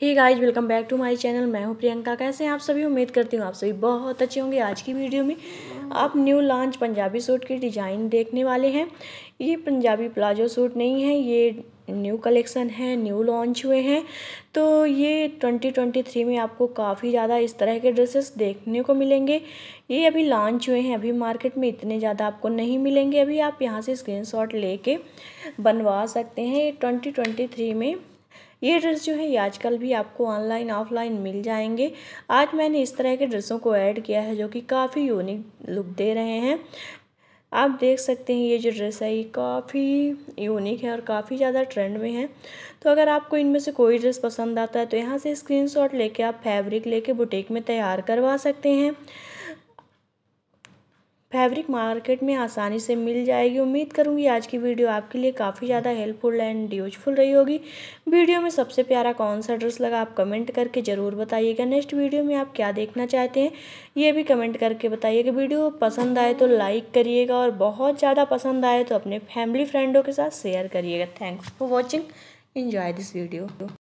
hey guys welcome back to my channel मैं हूँ प्रियंका कैसे हैं आप सभी उम्मीद करती हूँ आप सभी बहुत अच्छे होंगे आज की वीडियो में आप न्यू लॉन्च पंजाबी सूट की डिज़ाइन देखने वाले हैं ये पंजाबी प्लाजो सूट नहीं है ये न्यू कलेक्शन है न्यू लॉन्च हुए हैं तो ये 2023 में आपको काफ़ी ज़्यादा इस तरह के ड्रेसेस देखने को मिलेंगे ये अभी लॉन्च हुए हैं अभी मार्केट में इतने ज़्यादा आपको नहीं मिलेंगे अभी आप यहाँ से स्क्रीनशॉट लेके बनवा सकते हैं ये 2023 में ये ड्रेस जो है ये आजकल भी आपको ऑनलाइन ऑफलाइन मिल जाएंगे आज मैंने इस तरह के ड्रेसों को ऐड किया है जो कि काफ़ी यूनिक लुक दे रहे हैं आप देख सकते हैं ये जो ड्रेस है ये काफ़ी यूनिक है और काफ़ी ज़्यादा ट्रेंड में है तो अगर आपको इनमें से कोई ड्रेस पसंद आता है तो यहाँ से स्क्रीनशॉट लेके आप फैब्रिक लेके बुटीक में तैयार करवा सकते हैं फैब्रिक मार्केट में आसानी से मिल जाएगी उम्मीद करूँगी आज की वीडियो आपके लिए काफ़ी ज़्यादा हेल्पफुल एंड यूजफुल रही होगी वीडियो में सबसे प्यारा कौन सा ड्रेस लगा आप कमेंट करके ज़रूर बताइएगा नेक्स्ट वीडियो में आप क्या देखना चाहते हैं ये भी कमेंट करके बताइएगा वीडियो पसंद आए तो लाइक करिएगा और बहुत ज़्यादा पसंद आए तो अपने फैमिली फ्रेंडों के साथ शेयर करिएगा thanks for watching enjoy this video